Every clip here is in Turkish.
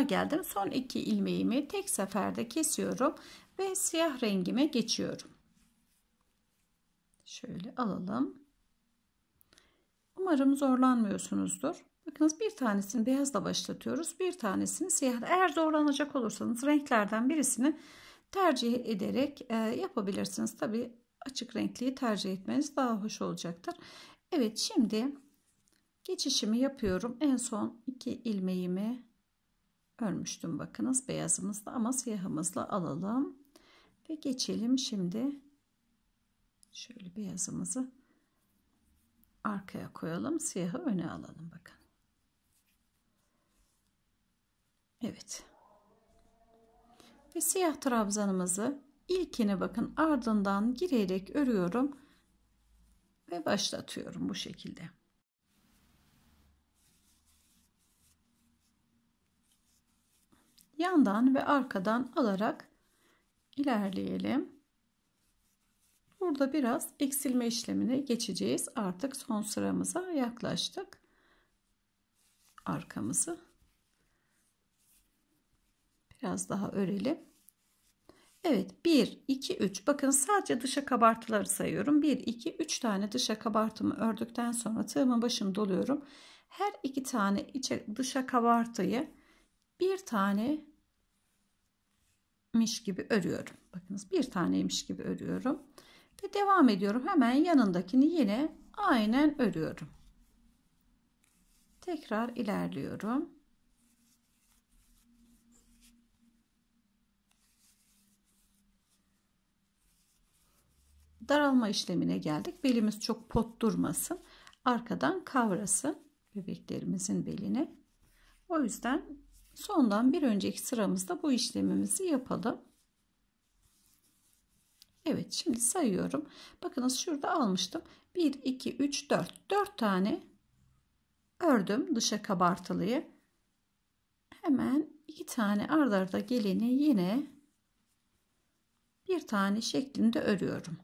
sona geldim. Son iki ilmeğimi tek seferde kesiyorum ve siyah rengime geçiyorum. Şöyle alalım. Umarım zorlanmıyorsunuzdur. Bakınız bir tanesini beyazla başlatıyoruz. Bir tanesini siyah. Eğer zorlanacak olursanız renklerden birisini tercih ederek e, yapabilirsiniz. Tabi açık renkliyi tercih etmeniz daha hoş olacaktır. Evet şimdi geçişimi yapıyorum. En son iki ilmeğimi örmüştüm bakınız beyazımızla ama siyahımızla alalım ve geçelim şimdi şöyle beyazımızı arkaya koyalım siyahı öne alalım bakın Evet ve siyah trabzanımızı ilkini bakın ardından girerek örüyorum ve başlatıyorum bu şekilde yandan ve arkadan alarak ilerleyelim. Burada biraz eksilme işlemine geçeceğiz. Artık son sıramıza yaklaştık. Arkamızı biraz daha örelim. Evet 1, 2, 3 bakın sadece dışa kabartıları sayıyorum. 1, 2, 3 tane dışa kabartımı ördükten sonra tığımın başını doluyorum. Her iki tane içe, dışa kabartıyı bir tane miş gibi örüyorum. Bakınız bir taneymiş gibi örüyorum. Ve devam ediyorum. Hemen yanındakini yine aynen örüyorum. Tekrar ilerliyorum. Daralma işlemine geldik. Belimiz çok pot durmasın. Arkadan kavrasın bebeklerimizin belini. O yüzden Sondan bir önceki sıramızda bu işlemimizi yapalım. Evet şimdi sayıyorum. Bakınız şurada almıştım. 1, 2, 3, 4. 4 tane ördüm dışa kabartılıyı. Hemen 2 tane ardarda arda geleni yine bir tane şeklinde örüyorum.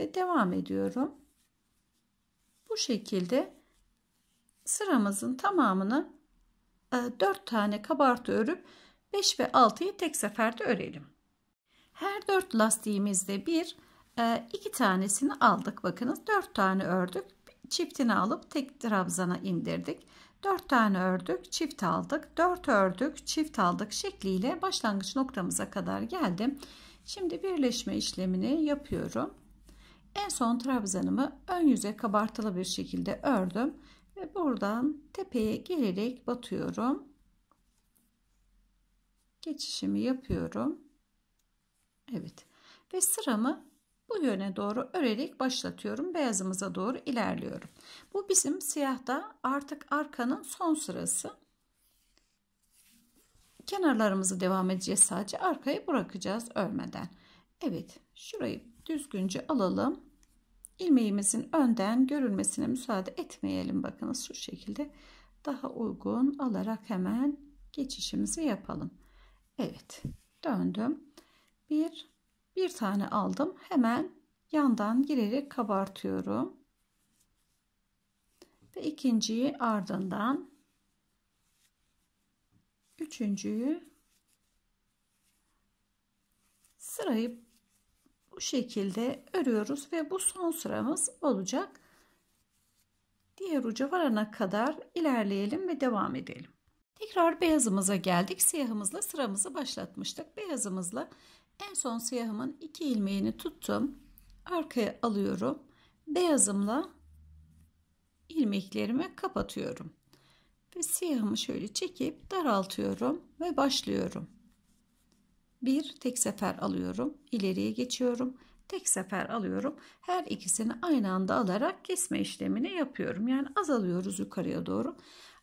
Ve devam ediyorum. Bu şekilde sıramızın tamamını 4 e, tane kabartı örüp 5 ve 6'yı tek seferde örelim. Her 4 lastiğimizde bir 2 e, tanesini aldık. Bakınız 4 tane ördük. Çiftini alıp tek trabzana indirdik. 4 tane ördük, çift aldık. 4 ördük, çift aldık şekliyle başlangıç noktamıza kadar geldim. Şimdi birleşme işlemini yapıyorum. En son trabzanımı ön yüze kabartılı bir şekilde ördüm ve buradan tepeye gelerek batıyorum geçişimi yapıyorum Evet ve sıramı bu yöne doğru örerek başlatıyorum beyazımıza doğru ilerliyorum bu bizim siyahta artık arkanın son sırası kenarlarımızı devam edeceğiz sadece arkayı bırakacağız örmeden Evet şurayı düzgünce alalım ilmeğimizin önden görülmesine müsaade etmeyelim. Bakınız şu şekilde daha uygun alarak hemen geçişimizi yapalım. Evet döndüm. Bir, bir tane aldım. Hemen yandan girerek kabartıyorum. Ve ikinciyi ardından üçüncüyü sırayı bu şekilde örüyoruz ve bu son sıramız olacak. Diğer uca varana kadar ilerleyelim ve devam edelim. Tekrar beyazımıza geldik. Siyahımızla sıramızı başlatmıştık. Beyazımızla en son siyahımın iki ilmeğini tuttum. Arkaya alıyorum. Beyazımla ilmeklerimi kapatıyorum. Ve siyahımı şöyle çekip daraltıyorum ve başlıyorum bir tek sefer alıyorum. ileriye geçiyorum. Tek sefer alıyorum. Her ikisini aynı anda alarak kesme işlemini yapıyorum. Yani azalıyoruz yukarıya doğru.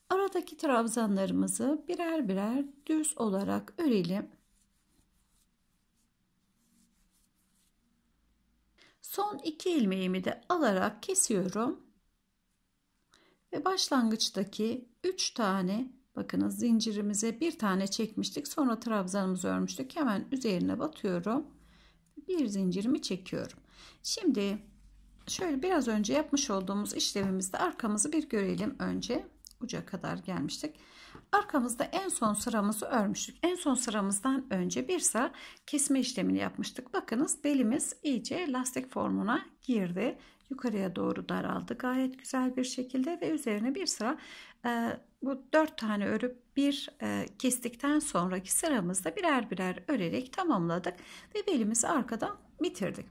Aradaki trabzanlarımızı birer birer düz olarak örelim. Son iki ilmeğimi de alarak kesiyorum. Ve başlangıçtaki 3 tane Bakınız zincirimize bir tane çekmiştik. Sonra trabzanımızı örmüştük. Hemen üzerine batıyorum. Bir zincirimi çekiyorum. Şimdi şöyle biraz önce yapmış olduğumuz işlemimizde arkamızı bir görelim önce. Uca kadar gelmiştik. Arkamızda en son sıramızı örmüştük. En son sıramızdan önce bir sıra kesme işlemini yapmıştık. Bakınız belimiz iyice lastik formuna girdi. Yukarıya doğru daraldı gayet güzel bir şekilde ve üzerine bir sıra bu dört tane örüp bir kestikten sonraki sıramızda birer birer örerek tamamladık ve belimizi arkadan bitirdik.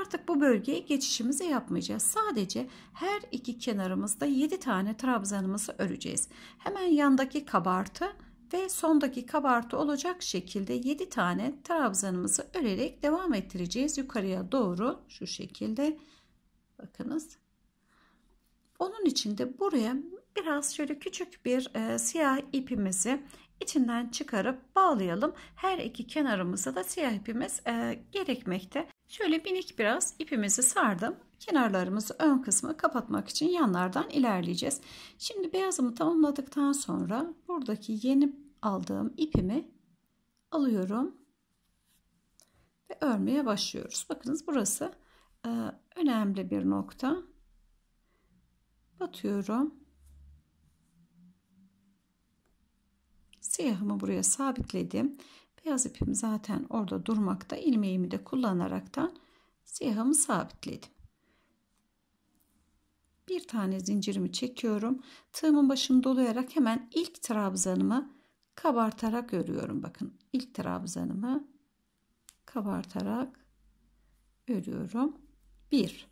Artık bu bölgeye geçişimizi yapmayacağız. Sadece her iki kenarımızda 7 tane trabzanımızı öreceğiz. Hemen yandaki kabartı ve sondaki kabartı olacak şekilde 7 tane trabzanımızı örerek devam ettireceğiz yukarıya doğru şu şekilde. Bakınız. Onun için de buraya biraz şöyle küçük bir e, siyah ipimizi içinden çıkarıp bağlayalım. Her iki kenarımıza da siyah ipimiz e, gerekmekte. Şöyle minik biraz ipimizi sardım. Kenarlarımızı ön kısmı kapatmak için yanlardan ilerleyeceğiz. Şimdi beyazımı tamamladıktan sonra buradaki yeni aldığım ipimi alıyorum ve örmeye başlıyoruz. Bakınız burası e, önemli bir nokta. Batıyorum. siyahımı buraya sabitledim. Beyaz ipim zaten orada durmakta. İlmeğimi de kullanaraktan siyahımı sabitledim. Bir tane zincirimi çekiyorum. Tığımın başını dolayarak hemen ilk trabzanımı kabartarak örüyorum. Bakın ilk trabzanımı kabartarak örüyorum. Bir.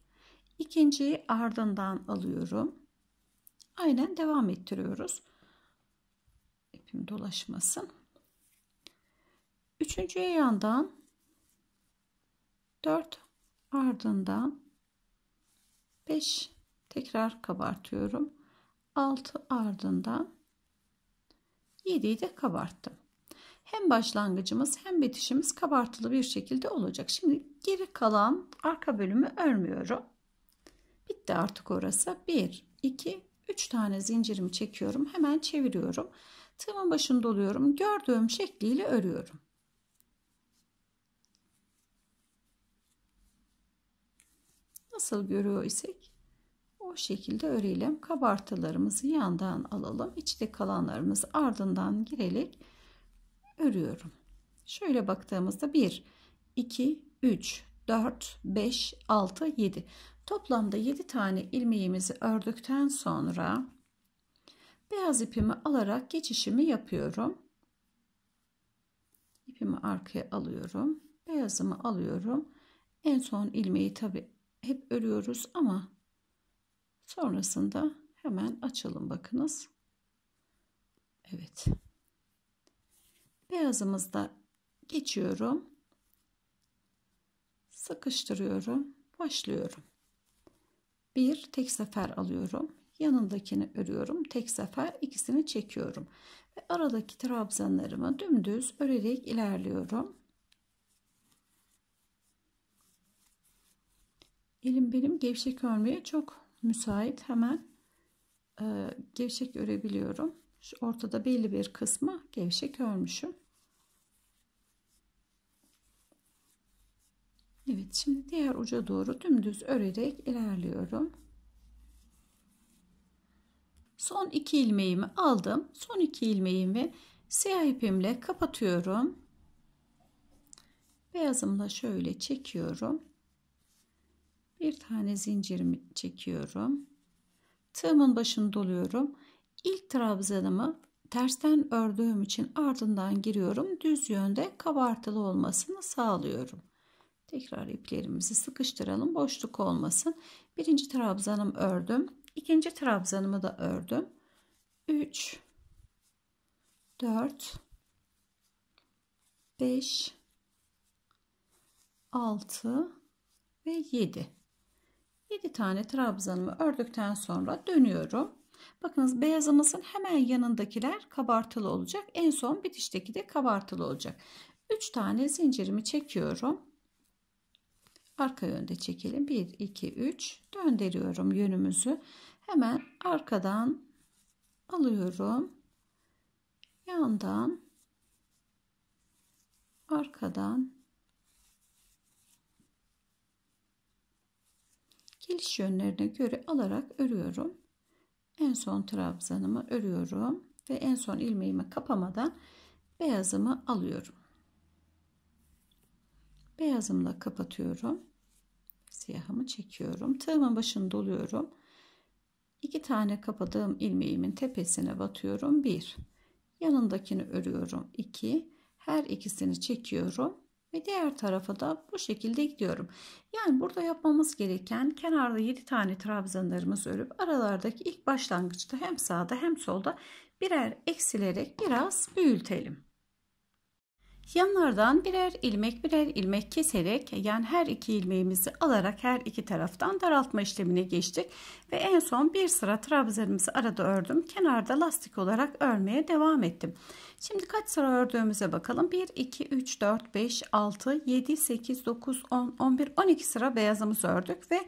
İkinciyi ardından alıyorum. Aynen devam ettiriyoruz. Şimdi dolaşmasın. Üçüncü yandan 4 ardından 5 tekrar kabartıyorum. 6 ardından 7'yi de kabarttım. Hem başlangıcımız hem bitişimiz kabartılı bir şekilde olacak. Şimdi geri kalan arka bölümü örmüyorum. Bitti artık orası. 1, 2, 3 tane zincirimi çekiyorum. Hemen çeviriyorum. Tığımın başını doluyorum, Gördüğüm şekliyle örüyorum. Nasıl görüyor isek o şekilde örelim. Kabartılarımızı yandan alalım. içte kalanlarımız ardından girerek örüyorum. Şöyle baktığımızda 1, 2, 3, 4, 5, 6, 7. Toplamda 7 tane ilmeğimizi ördükten sonra Beyaz ipimi alarak geçişimi yapıyorum. İpimi arkaya alıyorum. Beyazımı alıyorum. En son ilmeği tabi hep örüyoruz ama sonrasında hemen açalım bakınız. Evet. Beyazımızda geçiyorum. Sıkıştırıyorum. Başlıyorum. Bir tek sefer alıyorum yanındakini örüyorum. Tek sefer ikisini çekiyorum. Ve aradaki trabzanlarımı dümdüz örerek ilerliyorum. Elim benim gevşek örmeye çok müsait. Hemen e, gevşek örebiliyorum. Şu ortada belli bir kısmı gevşek örmüşüm. Evet şimdi diğer uca doğru dümdüz örerek ilerliyorum son iki ilmeğimi aldım. Son iki ilmeğimi siyah ipimle kapatıyorum. Beyazımla şöyle çekiyorum. Bir tane zincirimi çekiyorum. Tığımın başını doluyorum. İlk trabzanımı tersten ördüğüm için ardından giriyorum. Düz yönde kabartılı olmasını sağlıyorum. Tekrar iplerimizi sıkıştıralım. Boşluk olmasın. Birinci trabzanım ördüm ikinci trabzanımı da ördüm 3 4 5 6 ve 7 7 tane trabzanımı ördükten sonra dönüyorum bakınız beyazımızın hemen yanındakiler kabartılı olacak en son bitişteki de kabartılı olacak 3 tane zincirimi çekiyorum arka yönde çekelim. 1, 2, 3 döndürüyorum yönümüzü. Hemen arkadan alıyorum. Yandan arkadan geliş yönlerine göre alarak örüyorum. En son trabzanımı örüyorum ve en son ilmeğimi kapamadan beyazımı alıyorum. Beyazımla kapatıyorum. Siyahımı çekiyorum. Tığımın başını doluyorum. iki tane kapadığım ilmeğimin tepesine batıyorum. Bir. Yanındakini örüyorum. iki, Her ikisini çekiyorum ve diğer tarafa da bu şekilde gidiyorum. Yani burada yapmamız gereken kenarda 7 tane trabzanlarımız örüp aralardaki ilk başlangıçta hem sağda hem solda birer eksilerek biraz büyütelim. Yanlardan birer ilmek birer ilmek keserek yani her iki ilmeğimizi alarak her iki taraftan daraltma işlemine geçtik. Ve en son bir sıra trabzanımızı arada ördüm. Kenarda lastik olarak örmeye devam ettim. Şimdi kaç sıra ördüğümüze bakalım. 1, 2, 3, 4, 5, 6, 7, 8, 9, 10, 11, 12 sıra beyazımızı ördük. Ve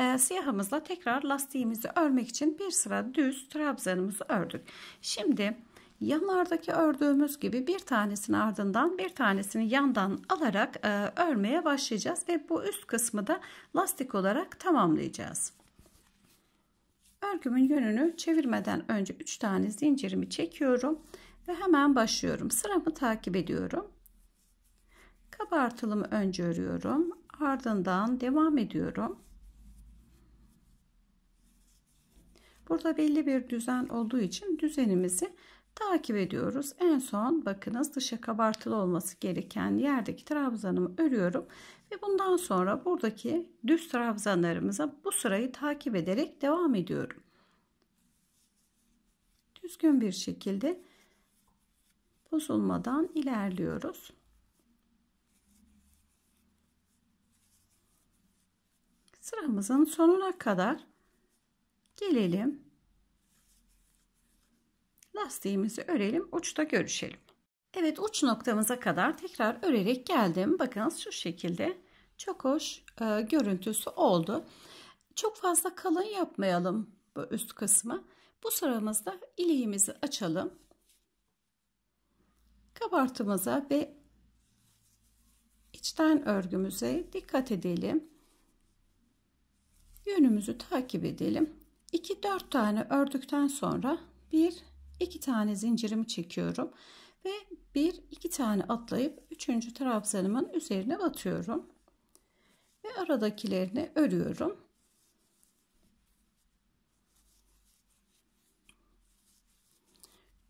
e, siyahımızla tekrar lastiğimizi örmek için bir sıra düz trabzanımızı ördük. Şimdi yanlardaki ördüğümüz gibi bir tanesini ardından bir tanesini yandan alarak e, örmeye başlayacağız ve bu üst kısmı da lastik olarak tamamlayacağız. Örgümün yönünü çevirmeden önce 3 tane zincirimi çekiyorum ve hemen başlıyorum. Sıramı takip ediyorum. Kabartılımı önce örüyorum. Ardından devam ediyorum. Burada belli bir düzen olduğu için düzenimizi takip ediyoruz. En son bakınız dışa kabartılı olması gereken yerdeki trabzanımı örüyorum ve bundan sonra buradaki düz trabzanlarımıza bu sırayı takip ederek devam ediyorum. Düzgün bir şekilde bozulmadan ilerliyoruz. Sıramızın sonuna kadar gelelim lastiğimizi örelim uçta görüşelim. Evet uç noktamıza kadar tekrar örerek geldim. Bakınız şu şekilde çok hoş e, görüntüsü oldu. Çok fazla kalın yapmayalım bu üst kısmı. Bu sıramızda iliğimizi açalım. Kabartımıza ve içten örgümüze dikkat edelim. Yönümüzü takip edelim. 2-4 tane ördükten sonra 1 iki tane zincirimi çekiyorum ve bir iki tane atlayıp üçüncü trabzanımın üzerine batıyorum ve aradakilerini örüyorum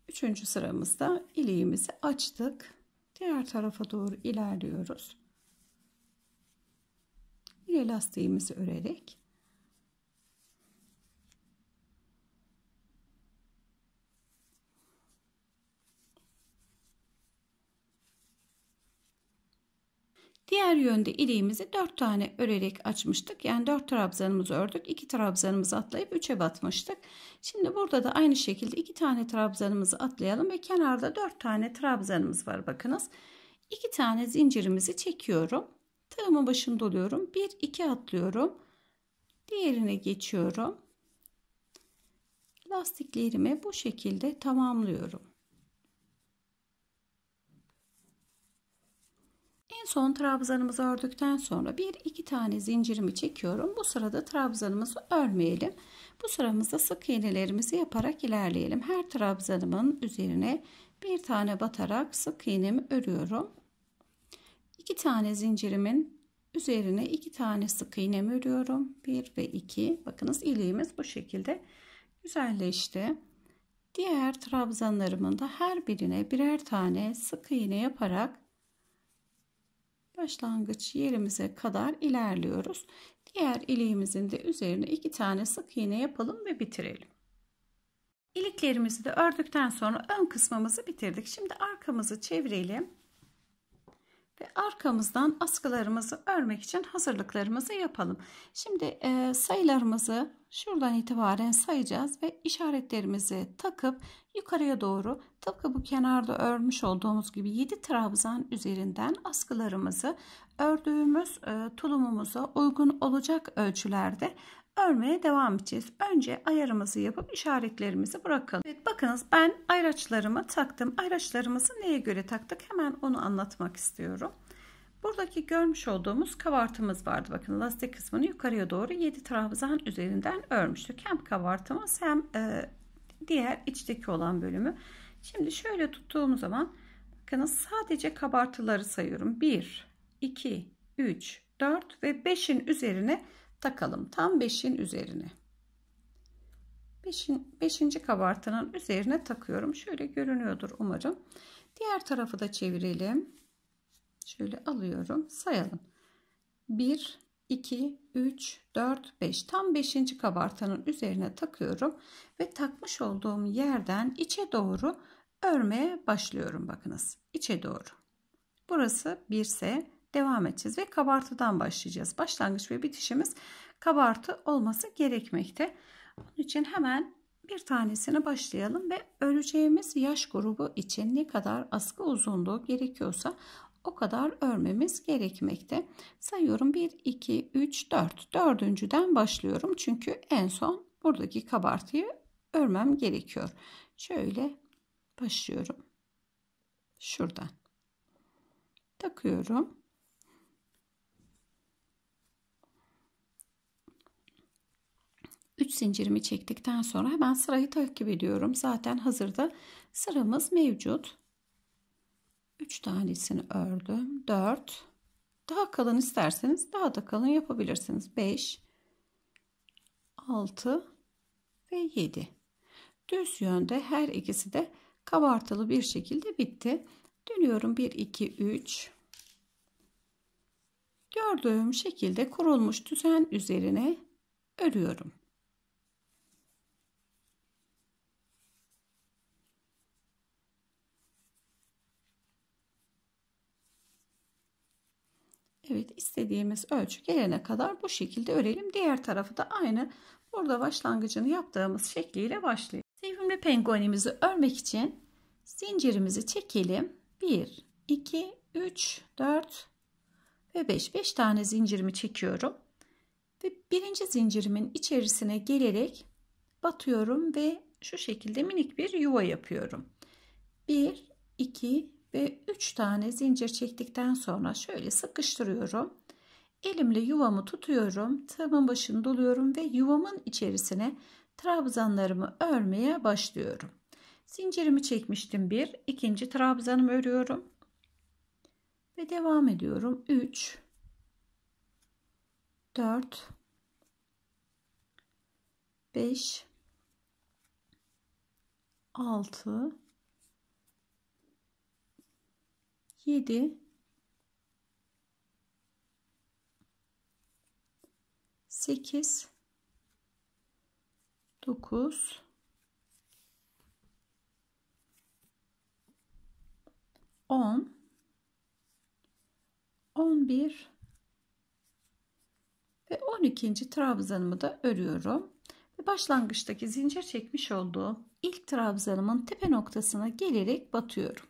üçüncü sıramızda iliğimizi açtık diğer tarafa doğru ilerliyoruz bir elastiğimizi örerek Diğer yönde iliğimizi 4 tane örerek açmıştık. Yani 4 trabzanımızı ördük. 2 trabzanımızı atlayıp 3'e batmıştık. Şimdi burada da aynı şekilde 2 tane trabzanımızı atlayalım ve kenarda 4 tane trabzanımız var bakınız. 2 tane zincirimizi çekiyorum. Tığımın başını doluyorum, 1 2 atlıyorum. Diğerine geçiyorum. Lastiklerimi bu şekilde tamamlıyorum. En son trabzanımızı ördükten sonra bir iki tane zincirimi çekiyorum. Bu sırada trabzanımızı örmeyelim. Bu sıramızda sık iğnelerimizi yaparak ilerleyelim. Her trabzanımın üzerine bir tane batarak sık iğnemi örüyorum. İki tane zincirimin üzerine iki tane sık iğnemi örüyorum. Bir ve iki. Bakınız iliğimiz bu şekilde güzelleşti. Diğer trabzanlarımın da her birine birer tane sık iğne yaparak başlangıç yerimize kadar ilerliyoruz. Diğer iliğimizin de üzerine iki tane sık iğne yapalım ve bitirelim. İliklerimizi de ördükten sonra ön kısmımızı bitirdik. Şimdi arkamızı çevirelim ve arkamızdan askılarımızı örmek için hazırlıklarımızı yapalım. Şimdi e, sayılarımızı şuradan itibaren sayacağız ve işaretlerimizi takıp yukarıya doğru tıpkı bu kenarda örmüş olduğumuz gibi 7 trabzan üzerinden askılarımızı ördüğümüz e, tulumumuza uygun olacak ölçülerde örmeye devam edeceğiz. Önce ayarımızı yapıp işaretlerimizi bırakalım. Evet bakınız ben ayraçlarımı taktım. Ayraçlarımızı neye göre taktık hemen onu anlatmak istiyorum. Buradaki görmüş olduğumuz kabartımız vardı. Bakın lastik kısmını yukarıya doğru 7 trabzan üzerinden örmüştük. Hem kabartımız hem e, diğer içteki olan bölümü. Şimdi şöyle tuttuğum zaman bakınız sadece kabartıları sayıyorum. 1, 2, 3, 4 ve 5'in üzerine takalım tam beşin üzerine. 5'in 5. kabartının üzerine takıyorum. Şöyle görünüyordur umarım. Diğer tarafı da çevirelim. Şöyle alıyorum. Sayalım. 1 2 3 4 5 tam beşinci kabartanın üzerine takıyorum ve takmış olduğum yerden içe doğru örmeye başlıyorum bakınız. içe doğru. Burası 1 ise devam edeceğiz ve kabartıdan başlayacağız. Başlangıç ve bitişimiz kabartı olması gerekmekte. Onun için hemen bir tanesine başlayalım ve öreceğimiz yaş grubu için ne kadar askı uzunluğu gerekiyorsa o kadar örmemiz gerekmekte. Sayıyorum 1, 2, 3, 4. Dördüncüden başlıyorum çünkü en son buradaki kabartıyı örmem gerekiyor. Şöyle başlıyorum. Şuradan takıyorum. 3 zincirimi çektikten sonra hemen sırayı takip ediyorum. Zaten hazırda sıramız mevcut. 3 tanesini ördüm. 4 daha kalın isterseniz daha da kalın yapabilirsiniz. 5 6 ve 7 düz yönde her ikisi de kabartılı bir şekilde bitti. Dönüyorum 1 2 3 gördüğüm şekilde kurulmuş düzen üzerine örüyorum. Evet istediğimiz ölçü gelene kadar bu şekilde örelim. Diğer tarafı da aynı burada başlangıcını yaptığımız şekliyle başlayalım. Sevimli penguenimizi örmek için zincirimizi çekelim. 1, 2, 3, 4 ve 5. 5 tane zincirimi çekiyorum. Ve birinci zincirimin içerisine gelerek batıyorum ve şu şekilde minik bir yuva yapıyorum. 1, 2, ve 3 tane zincir çektikten sonra şöyle sıkıştırıyorum. Elimle yuvamı tutuyorum. Tığımın başını doluyorum ve yuvamın içerisine trabzanlarımı örmeye başlıyorum. Zincirimi çekmiştim bir, ikinci trabzanımı örüyorum. Ve devam ediyorum. 3 4 5 6 7 8 9 10 11 ve 12. trabzanımı da örüyorum. Ve başlangıçtaki zincir çekmiş olduğum ilk trabzanımın tepe noktasına gelerek batıyorum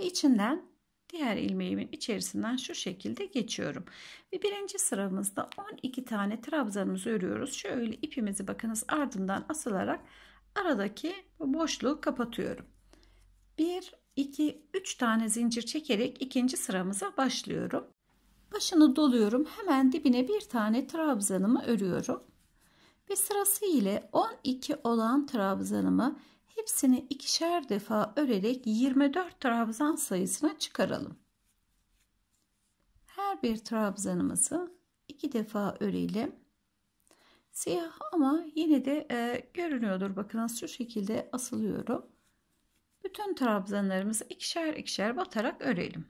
ve içinden diğer ilmeğimin içerisinden şu şekilde geçiyorum. Ve birinci sıramızda 12 tane trabzanımızı örüyoruz. Şöyle ipimizi bakınız ardından asılarak aradaki boşluğu kapatıyorum. 1 2 3 tane zincir çekerek ikinci sıramıza başlıyorum. Başını doluyorum. Hemen dibine bir tane trabzanımı örüyorum. Ve sırası ile 12 olan trabzanımı Hepsini ikişer defa örerek 24 trabzan sayısına çıkaralım. Her bir trabzanımızı iki defa örelim. Siyah ama yine de e, görünüyordur. Bakın şu şekilde asılıyorum. Bütün trabzanlarımızı ikişer ikişer batarak örelim.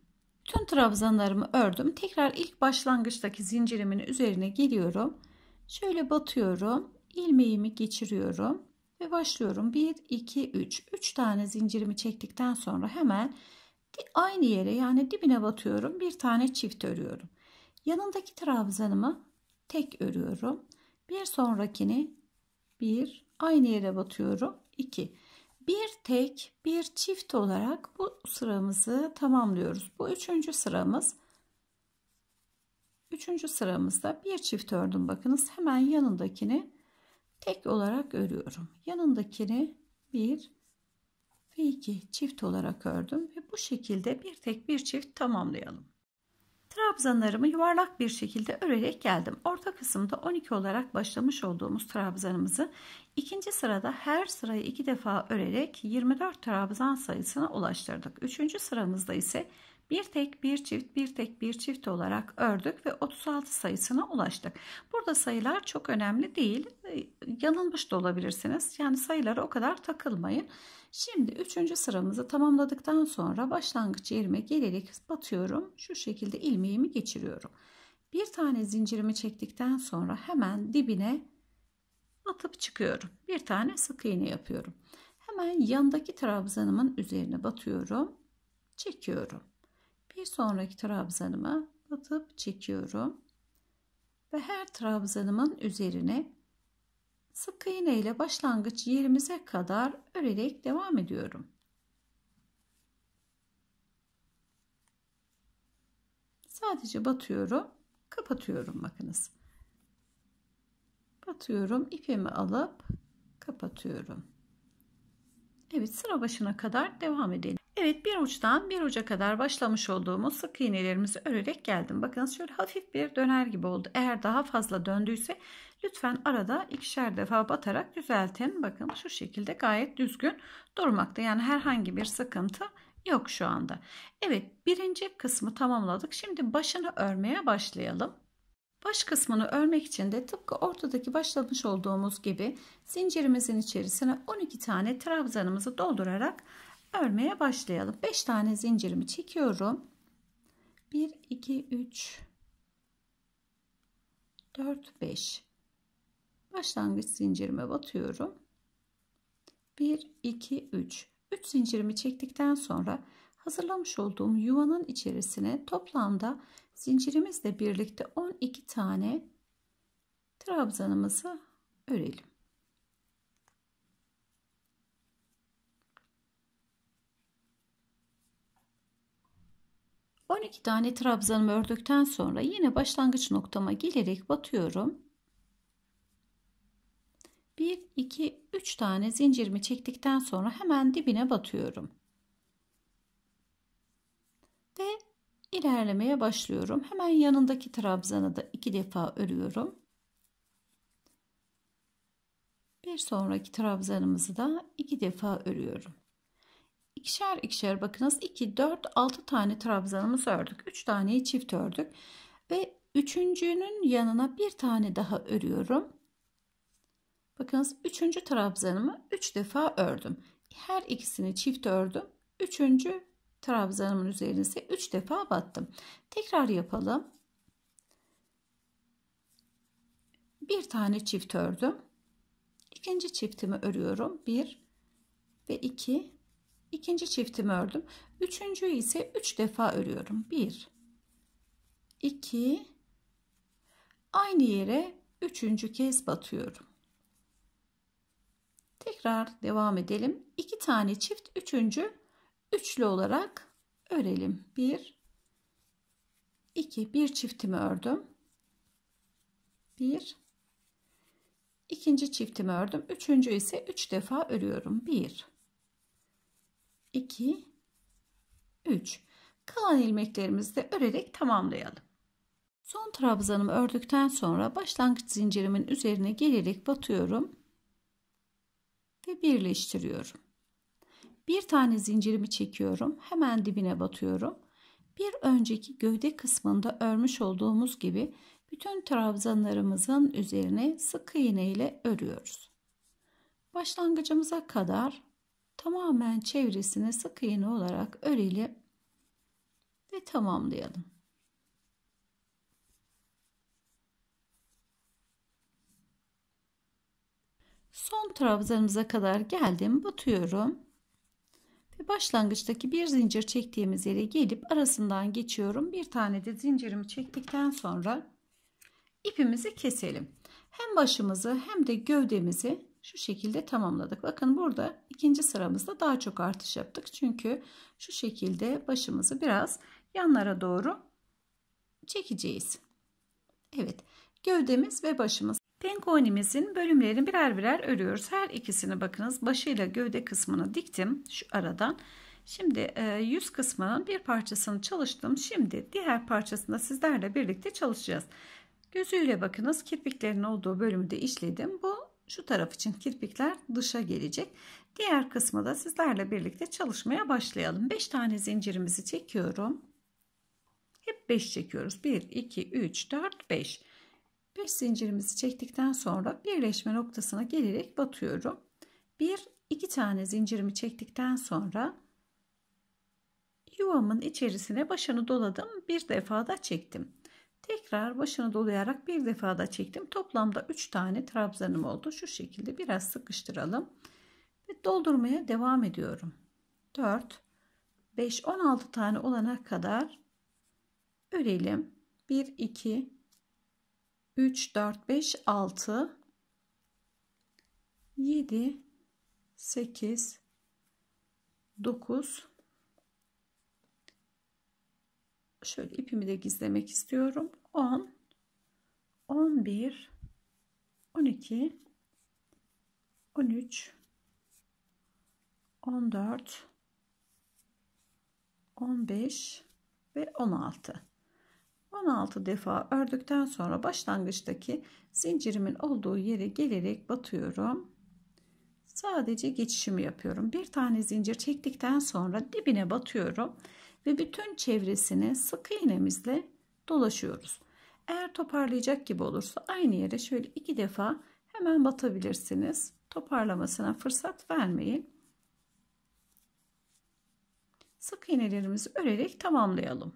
Tüm trabzanlarımı ördüm. Tekrar ilk başlangıçtaki zincirimin üzerine geliyorum. Şöyle batıyorum. ilmeğimi geçiriyorum. Ve başlıyorum. 1, 2, 3. 3 tane zincirimi çektikten sonra hemen aynı yere yani dibine batıyorum. Bir tane çift örüyorum. Yanındaki trabzanımı tek örüyorum. Bir sonrakini bir aynı yere batıyorum. 2 bir tek bir çift olarak bu sıramızı tamamlıyoruz. Bu üçüncü sıramız. Üçüncü sıramızda bir çift ördüm bakınız hemen yanındakini tek olarak örüyorum. Yanındakini bir ve iki çift olarak ördüm ve bu şekilde bir tek bir çift tamamlayalım. Trabzanlarımı yuvarlak bir şekilde örerek geldim. Orta kısımda 12 olarak başlamış olduğumuz trabzanımızı ikinci sırada her sırayı iki defa örerek 24 trabzan sayısına ulaştırdık. Üçüncü sıramızda ise bir tek bir çift bir tek bir çift olarak ördük ve 36 sayısına ulaştık. Burada sayılar çok önemli değil. Ee, yanılmış da olabilirsiniz. Yani sayılara o kadar takılmayın. Şimdi üçüncü sıramızı tamamladıktan sonra başlangıç yerime gelerek batıyorum. Şu şekilde ilmeğimi geçiriyorum. Bir tane zincirimi çektikten sonra hemen dibine batıp çıkıyorum. Bir tane sık iğne yapıyorum. Hemen yandaki trabzanımın üzerine batıyorum. Çekiyorum bir sonraki trabzanıma batıp çekiyorum. Ve her trabzanımın üzerine sık iğne ile başlangıç yerimize kadar örerek devam ediyorum. Sadece batıyorum, kapatıyorum bakınız. Batıyorum, ipimi alıp kapatıyorum. Evet sıra başına kadar devam edelim. Evet bir uçtan bir uca kadar başlamış olduğumuz sık iğnelerimizi örerek geldim. Bakınız şöyle hafif bir döner gibi oldu. Eğer daha fazla döndüyse lütfen arada ikişer defa batarak düzeltin. Bakın şu şekilde gayet düzgün durmakta. Yani herhangi bir sıkıntı yok şu anda. Evet birinci kısmı tamamladık. Şimdi başını örmeye başlayalım. Baş kısmını örmek için de tıpkı ortadaki başlamış olduğumuz gibi zincirimizin içerisine 12 tane trabzanımızı doldurarak örmeye başlayalım. 5 tane zincirimi çekiyorum. 1 2 3 4 5 başlangıç zincirime batıyorum. 1 2 3 3 zincirimi çektikten sonra hazırlamış olduğum yuvanın içerisine toplamda zincirimizle birlikte 12 tane trabzanımızı örelim. 12 tane trabzanımı ördükten sonra yine başlangıç noktama gelerek batıyorum. 1 2 3 tane zincirimi çektikten sonra hemen dibine batıyorum. Ve ilerlemeye başlıyorum. Hemen yanındaki trabzanı da iki defa örüyorum. Bir sonraki trabzanımızı da iki defa örüyorum ikişer ikişer bakınız 2 4 6 tane trabzanımız ördük 3 taneyi çift ördük ve üçüncünün yanına bir tane daha örüyorum bakınız üçüncü trabzanımı 3 defa ördüm her ikisini çift ördüm üçüncü trabzanımın üzerine ise 3 defa battım tekrar yapalım bir tane çift ördüm ikinci çiftimi örüyorum 1 ve 2 İkinci çiftimi ördüm. Üçüncü ise üç defa örüyorum. Bir, iki, aynı yere üçüncü kez batıyorum. Tekrar devam edelim. İki tane çift üçüncü üçlü olarak örelim. Bir, iki, bir çiftimi ördüm. Bir, ikinci çiftimi ördüm. Üçüncü ise üç defa örüyorum. Bir, 2, 3. Kalan ilmeklerimizi de örerek tamamlayalım. Son trabzanımı ördükten sonra başlangıç zincirimin üzerine gelerek batıyorum ve birleştiriyorum. Bir tane zincirimi çekiyorum, hemen dibine batıyorum. Bir önceki gövde kısmında örmüş olduğumuz gibi bütün trabzanlarımızın üzerine sık iğne ile örüyoruz. Başlangıcımıza kadar tamamen çevresine sık iğne olarak örelim ve tamamlayalım. Son trabzanımıza kadar geldim, batıyorum. Ve başlangıçtaki bir zincir çektiğimiz yere gelip arasından geçiyorum. Bir tane de zincirimi çektikten sonra ipimizi keselim. Hem başımızı hem de gövdemizi şu şekilde tamamladık. Bakın burada ikinci sıramızda daha çok artış yaptık. Çünkü şu şekilde başımızı biraz yanlara doğru çekeceğiz. Evet gövdemiz ve başımız. Penguinimizin bölümlerini birer birer örüyoruz. Her ikisini bakınız başıyla gövde kısmını diktim şu aradan. Şimdi e, yüz kısmının bir parçasını çalıştım. Şimdi diğer parçasında sizlerle birlikte çalışacağız. Gözüyle bakınız kirpiklerin olduğu bölümü de işledim. Bu şu taraf için kirpikler dışa gelecek. Diğer kısmı da sizlerle birlikte çalışmaya başlayalım. 5 tane zincirimizi çekiyorum. Hep 5 çekiyoruz. 1, 2, 3, 4, 5. 5 zincirimizi çektikten sonra birleşme noktasına gelerek batıyorum. 1, 2 tane zincirimi çektikten sonra yuvamın içerisine başını doladım. Bir defa da çektim. Tekrar başını dolayarak bir defa da çektim. Toplamda 3 tane trabzanım oldu. Şu şekilde biraz sıkıştıralım. Ve doldurmaya devam ediyorum. 4, 5, 16 tane olana kadar örelim. 1, 2, 3, 4, 5, 6, 7, 8, 9, şöyle ipimi de gizlemek istiyorum 10 11 12 13 14 15 ve 16 16 defa ördükten sonra başlangıçtaki zincirimin olduğu yere gelerek batıyorum sadece geçişimi yapıyorum bir tane zincir çektikten sonra dibine batıyorum ve bütün çevresini sık iğnemizle dolaşıyoruz. Eğer toparlayacak gibi olursa aynı yere şöyle iki defa hemen batabilirsiniz. Toparlamasına fırsat vermeyin. Sık iğnelerimizi örerek tamamlayalım.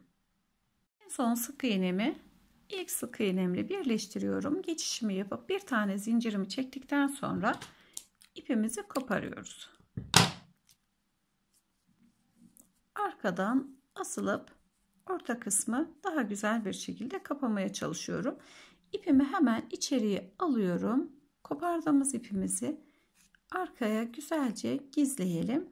En son sık iğnemi ilk sık iğnemle birleştiriyorum. Geçişimi yapıp bir tane zincirimi çektikten sonra ipimizi koparıyoruz. Arkadan asılıp orta kısmı daha güzel bir şekilde kapamaya çalışıyorum. İpimi hemen içeriye alıyorum. Kopardığımız ipimizi arkaya güzelce gizleyelim.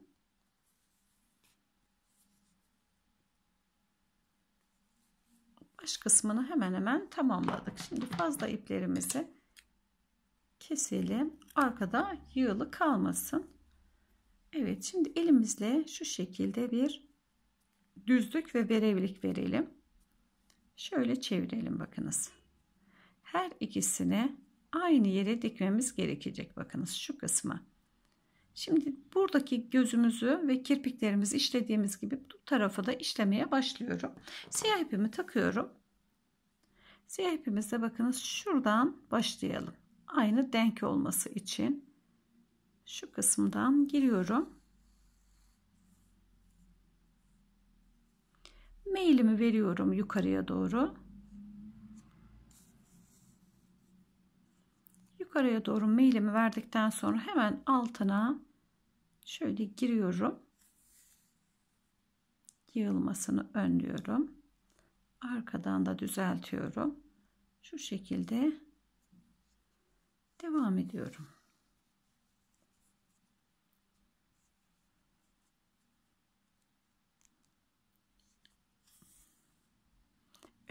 Baş kısmını hemen hemen tamamladık. Şimdi fazla iplerimizi keselim. Arkada yığılı kalmasın. Evet şimdi elimizle şu şekilde bir düzlük ve berevlik verelim. Şöyle çevirelim bakınız. Her ikisini aynı yere dikmemiz gerekecek bakınız şu kısmı. Şimdi buradaki gözümüzü ve kirpiklerimizi işlediğimiz gibi bu tarafı da işlemeye başlıyorum. Siyah ipimi takıyorum. Siyah ipimizde bakınız şuradan başlayalım. Aynı denk olması için şu kısımdan giriyorum. elimi veriyorum yukarıya doğru. Yukarıya doğru mailimi verdikten sonra hemen altına şöyle giriyorum. Yığılmasını önlüyorum. Arkadan da düzeltiyorum. Şu şekilde devam ediyorum.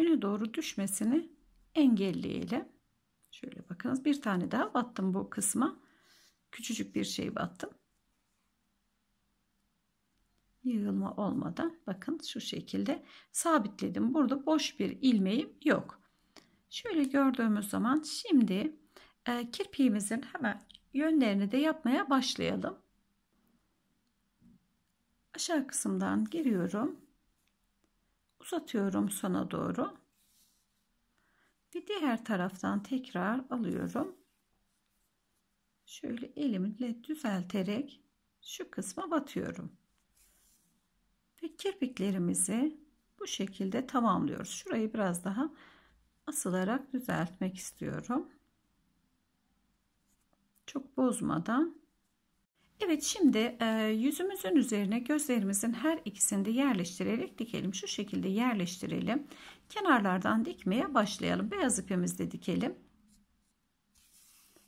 öne doğru düşmesini engelleyelim. Şöyle bakınız bir tane daha battım bu kısma. Küçücük bir şey battım. Yığılma olmadan bakın şu şekilde sabitledim. Burada boş bir ilmeğim yok. Şöyle gördüğümüz zaman şimdi e, kirpiğimizin hemen yönlerini de yapmaya başlayalım. Aşağı kısımdan giriyorum uzatıyorum sona doğru ve diğer taraftan tekrar alıyorum şöyle elimle düzelterek şu kısma batıyorum ve kirpiklerimizi bu şekilde tamamlıyoruz şurayı biraz daha asılarak düzeltmek istiyorum çok bozmadan Evet şimdi e, yüzümüzün üzerine gözlerimizin her ikisini de yerleştirerek dikelim. Şu şekilde yerleştirelim. Kenarlardan dikmeye başlayalım. Beyaz ipimizle dikelim.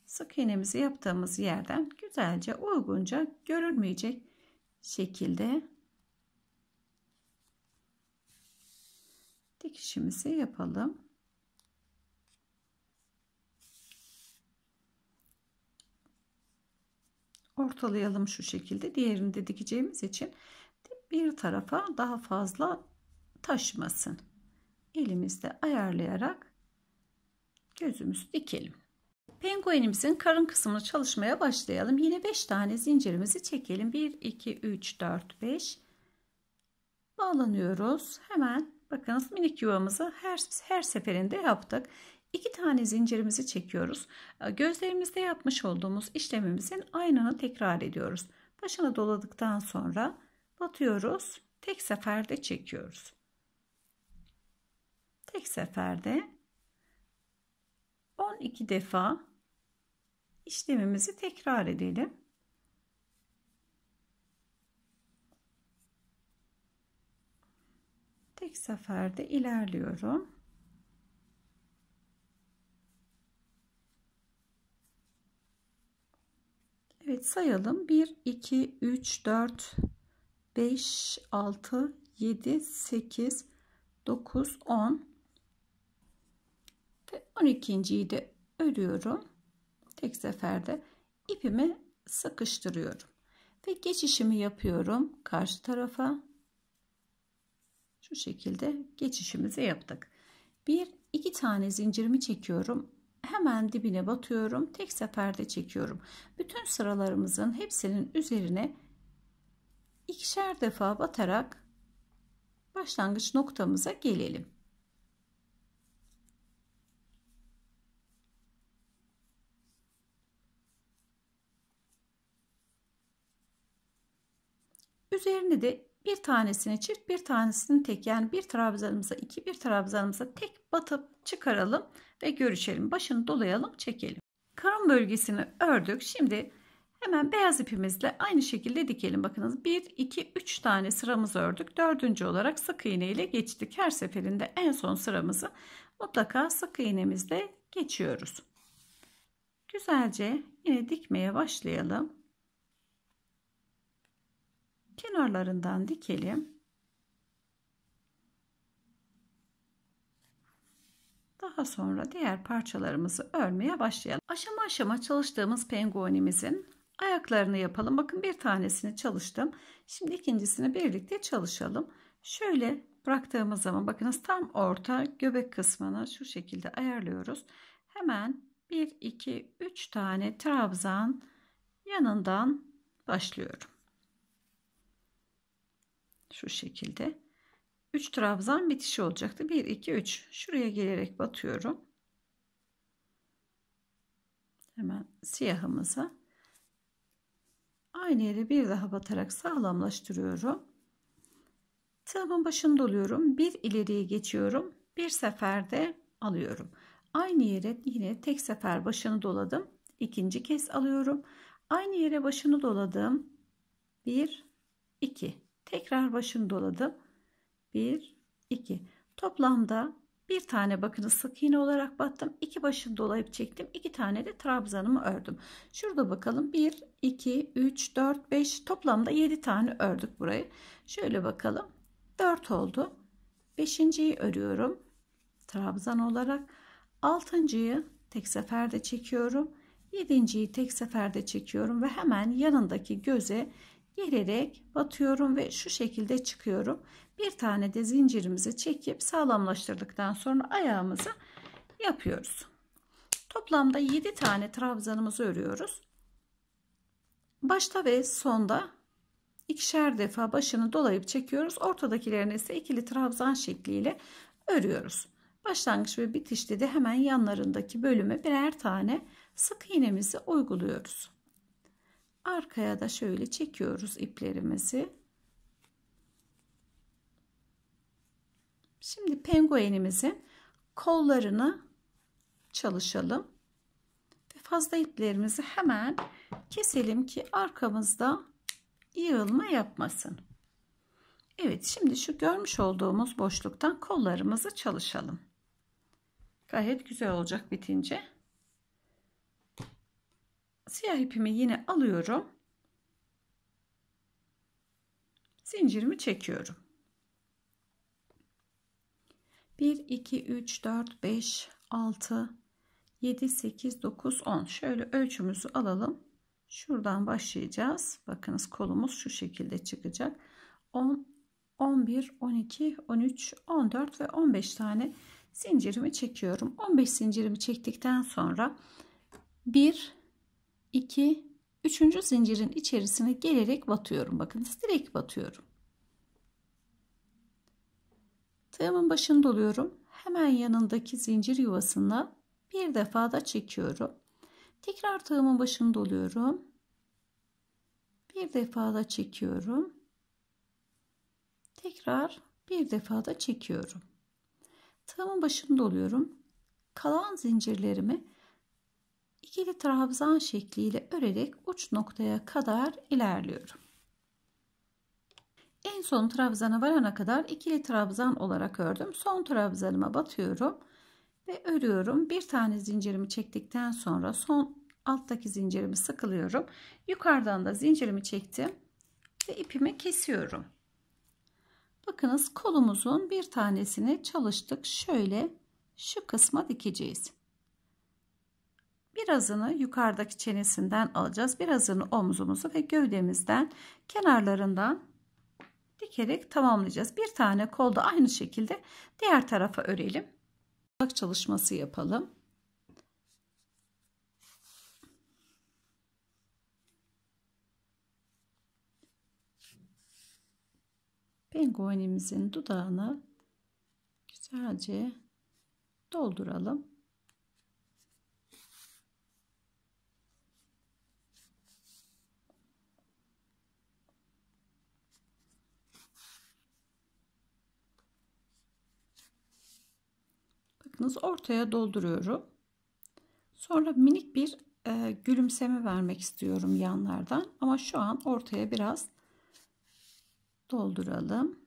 Sık iğnemizi yaptığımız yerden güzelce uygunca görülmeyecek şekilde dikişimizi yapalım. ortalayalım şu şekilde. Diğerini de dikeceğimiz için bir tarafa daha fazla taşmasın. Elimizde ayarlayarak gözümüzü dikelim. Penguenimizin karın kısmını çalışmaya başlayalım. Yine 5 tane zincirimizi çekelim. 1, 2, 3, 4, 5. Bağlanıyoruz. Hemen bakınız minik yuvamızı her, her seferinde yaptık. İki tane zincirimizi çekiyoruz. Ee, gözlerimizde yapmış olduğumuz işlemimizin aynını tekrar ediyoruz. Başını doladıktan sonra batıyoruz. Tek seferde çekiyoruz. Tek seferde 12 defa işlemimizi tekrar edelim. Tek seferde ilerliyorum. Evet sayalım. 1, 2, 3, 4, 5, 6, 7, 8, 9, 10 ve 12.yi de örüyorum. Tek seferde ipimi sıkıştırıyorum. Ve geçişimi yapıyorum karşı tarafa. Şu şekilde geçişimizi yaptık. Bir iki tane zincirimi çekiyorum hemen dibine batıyorum. Tek seferde çekiyorum. Bütün sıralarımızın hepsinin üzerine ikişer defa batarak başlangıç noktamıza gelelim. Üzerine de bir tanesini çift bir tanesini tek yani bir trabzanımıza iki bir trabzanımıza tek batıp çıkaralım ve görüşelim. Başını dolayalım çekelim. Karın bölgesini ördük. Şimdi hemen beyaz ipimizle aynı şekilde dikelim. Bakınız 1, 2, 3 tane sıramızı ördük. Dördüncü olarak sık iğne ile geçtik. Her seferinde en son sıramızı mutlaka sık iğnemizle geçiyoruz. Güzelce yine dikmeye başlayalım kenarlarından dikelim. Daha sonra diğer parçalarımızı örmeye başlayalım. Aşama aşama çalıştığımız penguenimizin ayaklarını yapalım. Bakın bir tanesini çalıştım. Şimdi ikincisini birlikte çalışalım. Şöyle bıraktığımız zaman bakınız tam orta göbek kısmını şu şekilde ayarlıyoruz. Hemen 1, 2, 3 tane trabzan yanından başlıyorum. Şu şekilde. 3 trabzan bitişi olacaktı. 1, 2, 3. Şuraya gelerek batıyorum. Hemen siyahımıza aynı yere bir daha batarak sağlamlaştırıyorum. Tığımın başını doluyorum. Bir ileriye geçiyorum. Bir seferde alıyorum. Aynı yere yine tek sefer başını doladım. ikinci kez alıyorum. Aynı yere başını doladım. 1 2 Tekrar başını doladım. 1, 2. Toplamda bir tane bakın sık iğne olarak battım. iki başını dolayıp çektim. iki tane de trabzanımı ördüm. Şurada bakalım. 1, 2, 3, 4, 5 toplamda 7 tane ördük burayı. Şöyle bakalım. 4 oldu. Beşinciyi örüyorum. Trabzan olarak. Altıncıyı tek seferde çekiyorum. Yedinciyi tek seferde çekiyorum ve hemen yanındaki göze gelerek batıyorum ve şu şekilde çıkıyorum. Bir tane de zincirimizi çekip sağlamlaştırdıktan sonra ayağımızı yapıyoruz. Toplamda 7 tane trabzanımızı örüyoruz. Başta ve sonda ikişer defa başını dolayıp çekiyoruz. Ortadakilerini ise ikili trabzan şekliyle örüyoruz. Başlangıç ve bitişte de hemen yanlarındaki bölüme birer tane sık iğnemizi uyguluyoruz arkaya da şöyle çekiyoruz iplerimizi şimdi penguenimizin kollarını çalışalım ve fazla iplerimizi hemen keselim ki arkamızda yığılma yapmasın Evet şimdi şu görmüş olduğumuz boşluktan kollarımızı çalışalım gayet güzel olacak bitince siyah ipimi yine alıyorum. Zincirimi çekiyorum. 1 2 3 4 5 6 7 8 9 10 şöyle ölçümüzü alalım. Şuradan başlayacağız. Bakınız kolumuz şu şekilde çıkacak. 10 11 12 13 14 ve 15 tane zincirimi çekiyorum. 15 zincirimi çektikten sonra 1 2, 3. zincirin içerisine gelerek batıyorum. Bakınız direkt batıyorum. Tığımın başını doluyorum. Hemen yanındaki zincir yuvasına bir defa da çekiyorum. Tekrar tığımın başını doluyorum. Bir defa da çekiyorum. Tekrar bir defa da çekiyorum. Tığımın başını doluyorum. Kalan zincirlerimi ikili trabzan şekliyle örerek uç noktaya kadar ilerliyorum. En son trabzana varana kadar ikili trabzan olarak ördüm. Son trabzanıma batıyorum ve örüyorum. Bir tane zincirimi çektikten sonra son alttaki zincirimi sıkılıyorum. Yukarıdan da zincirimi çektim ve ipimi kesiyorum. Bakınız kolumuzun bir tanesini çalıştık. Şöyle şu kısma dikeceğiz. Birazını yukarıdaki çenesinden alacağız. Birazını omzumuzu ve gövdemizden kenarlarından dikerek tamamlayacağız. Bir tane kolda aynı şekilde diğer tarafa örelim. Bak çalışması yapalım. Penguenimizin dudağını güzelce dolduralım. bakınız ortaya dolduruyorum. Sonra minik bir e, gülümseme vermek istiyorum yanlardan. Ama şu an ortaya biraz dolduralım.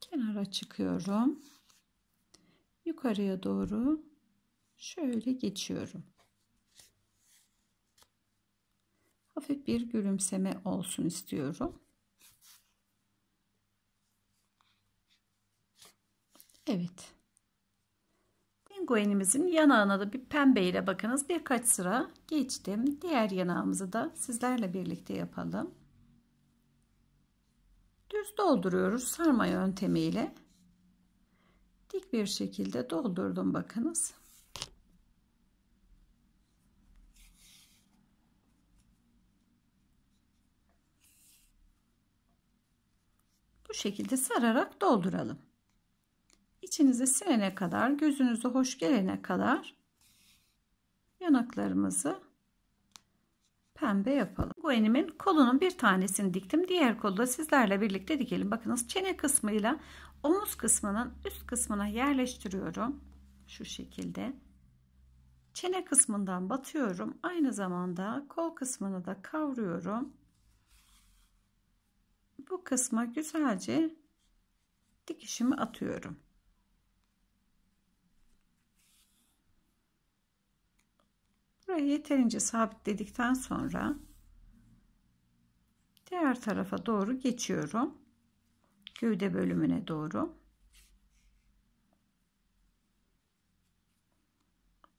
kenara çıkıyorum. Yukarıya doğru şöyle geçiyorum. hafif bir gülümseme olsun istiyorum. Evet. Penguenimizin yanağına da bir pembe ile bakınız birkaç sıra geçtim. Diğer yanağımızı da sizlerle birlikte yapalım. Düz dolduruyoruz sarma yöntemiyle. Dik bir şekilde doldurdum bakınız. bu şekilde sararak dolduralım. İçinize sinene kadar, gözünüze hoş gelene kadar yanaklarımızı pembe yapalım. Guenimin kolunun bir tanesini diktim. Diğer kolu da sizlerle birlikte dikelim. Bakınız çene kısmıyla omuz kısmının üst kısmına yerleştiriyorum. Şu şekilde. Çene kısmından batıyorum. Aynı zamanda kol kısmını da kavruyorum bu kısma güzelce dikişimi atıyorum. Burayı yeterince sabitledikten sonra diğer tarafa doğru geçiyorum. Gövde bölümüne doğru.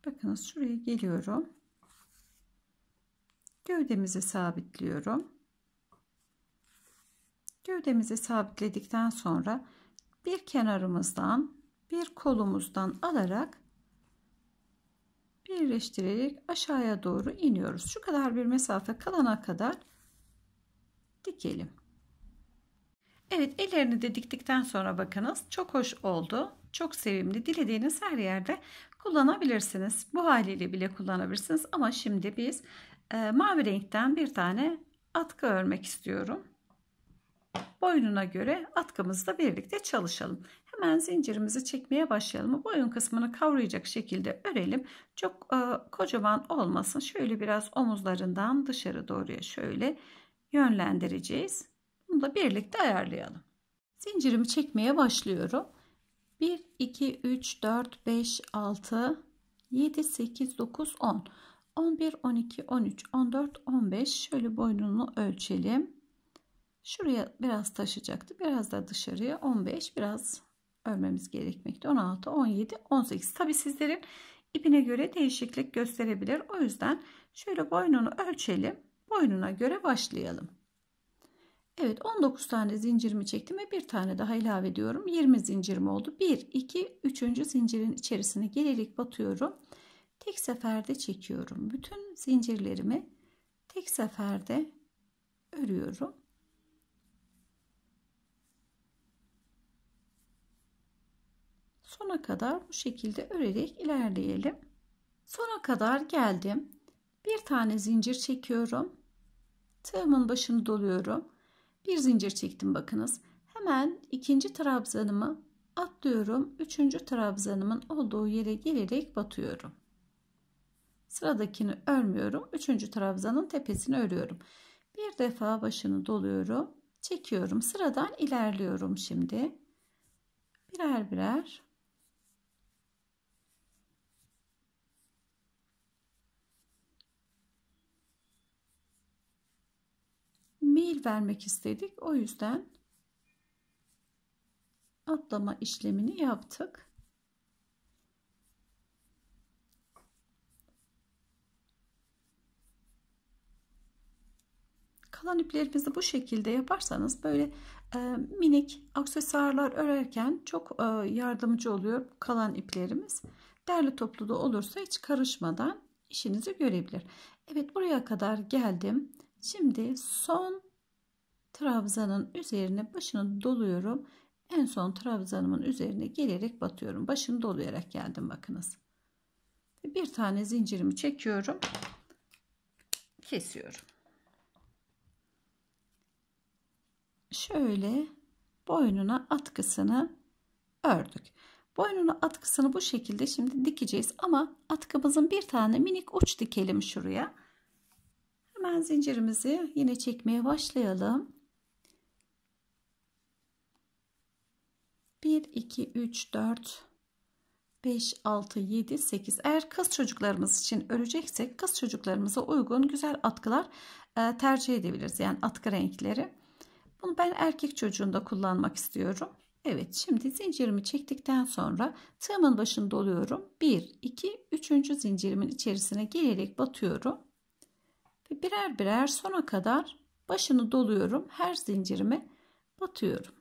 Bakınız şuraya geliyorum. Gövdemizi sabitliyorum. Gövdemizi sabitledikten sonra bir kenarımızdan bir kolumuzdan alarak birleştirerek aşağıya doğru iniyoruz. Şu kadar bir mesafe kalana kadar dikelim. Evet ellerini de diktikten sonra bakınız çok hoş oldu. Çok sevimli. Dilediğiniz her yerde kullanabilirsiniz. Bu haliyle bile kullanabilirsiniz. Ama şimdi biz e, mavi renkten bir tane atkı örmek istiyorum boynuna göre atkımızla birlikte çalışalım. Hemen zincirimizi çekmeye başlayalım. Boyun kısmını kavrayacak şekilde örelim. Çok e, kocaman olmasın. Şöyle biraz omuzlarından dışarı doğruya şöyle yönlendireceğiz. Bunu da birlikte ayarlayalım. Zincirimi çekmeye başlıyorum. 1, 2, 3, 4, 5, 6, 7, 8, 9, 10. 11, 12, 13, 14, 15. Şöyle boynunu ölçelim. Şuraya biraz taşıyacaktı. Biraz da dışarıya 15 biraz örmemiz gerekmekte. 16, 17, 18. Tabi sizlerin ipine göre değişiklik gösterebilir. O yüzden şöyle boynunu ölçelim. Boynuna göre başlayalım. Evet 19 tane zincirimi çektim ve bir tane daha ilave ediyorum. 20 zincirim oldu. 1, 2, 3. zincirin içerisine girerek batıyorum. Tek seferde çekiyorum. Bütün zincirlerimi tek seferde örüyorum. sona kadar bu şekilde örerek ilerleyelim. Sona kadar geldim. Bir tane zincir çekiyorum. Tığımın başını doluyorum. Bir zincir çektim bakınız. Hemen ikinci trabzanımı atlıyorum. Üçüncü trabzanımın olduğu yere gelerek batıyorum. Sıradakini örmüyorum. Üçüncü trabzanın tepesini örüyorum. Bir defa başını doluyorum. Çekiyorum. Sıradan ilerliyorum şimdi. Birer birer mail vermek istedik. O yüzden atlama işlemini yaptık. Kalan iplerimizi bu şekilde yaparsanız böyle e, minik aksesuarlar örerken çok e, yardımcı oluyor kalan iplerimiz. Derli toplu da olursa hiç karışmadan işinizi görebilir. Evet buraya kadar geldim. Şimdi son trabzanın üzerine başını doluyorum. En son trabzanımın üzerine gelerek batıyorum. Başını dolayarak geldim bakınız. Bir tane zincirimi çekiyorum. Kesiyorum. Şöyle boynuna atkısını ördük. Boynuna atkısını bu şekilde şimdi dikeceğiz ama atkımızın bir tane minik uç dikelim şuraya. Hemen zincirimizi yine çekmeye başlayalım. 1, 2, 3, 4, 5, 6, 7, 8. Eğer kız çocuklarımız için öreceksek kız çocuklarımıza uygun güzel atkılar e, tercih edebiliriz. Yani atkı renkleri. Bunu ben erkek çocuğunda kullanmak istiyorum. Evet şimdi zincirimi çektikten sonra tığımın başını doluyorum. 1, 2, 3. zincirimin içerisine girerek batıyorum. Ve birer birer sona kadar başını doluyorum. Her zincirime batıyorum.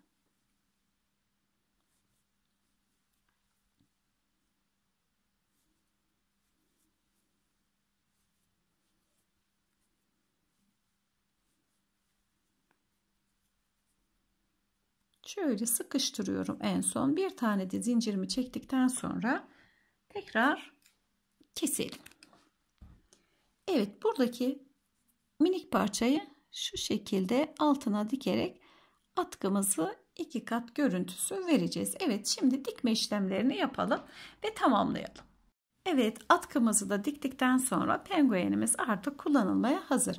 şöyle sıkıştırıyorum en son bir tane de zincirimi çektikten sonra tekrar keselim Evet buradaki minik parçayı şu şekilde altına dikerek atkımızı iki kat görüntüsü vereceğiz. Evet şimdi dikme işlemlerini yapalım ve tamamlayalım. Evet atkımızı da diktikten sonra penguenimiz artık kullanılmaya hazır.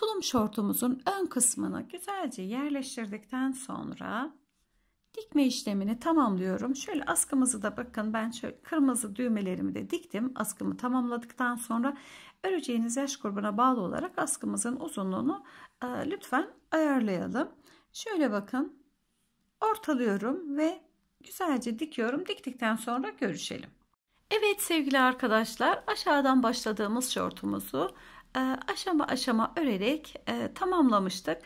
Tulum şortumuzun ön kısmını güzelce yerleştirdikten sonra dikme işlemini tamamlıyorum. Şöyle askımızı da bakın ben şöyle kırmızı düğmelerimi de diktim. Askımı tamamladıktan sonra öreceğiniz yaş grubuna bağlı olarak askımızın uzunluğunu e, lütfen ayarlayalım. Şöyle bakın ortalıyorum ve güzelce dikiyorum. Diktikten sonra görüşelim. Evet sevgili arkadaşlar aşağıdan başladığımız şortumuzu ee, aşama aşama örerek e, tamamlamıştık.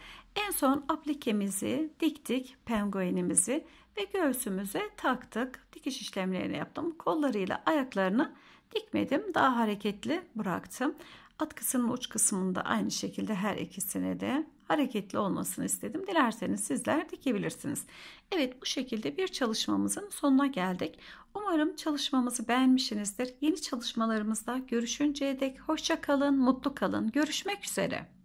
En son aplikemizi diktik penguenimizi ve göğsümüze taktık. Dikiş işlemlerini yaptım. Kollarıyla ayaklarını dikmedim. Daha hareketli bıraktım. Atkısının uç kısmında aynı şekilde her ikisine de hareketli olmasını istedim. Dilerseniz sizler dikebilirsiniz. Evet bu şekilde bir çalışmamızın sonuna geldik. Umarım çalışmamızı beğenmişsinizdir. Yeni çalışmalarımızda görüşünceye dek hoşça kalın, mutlu kalın. Görüşmek üzere.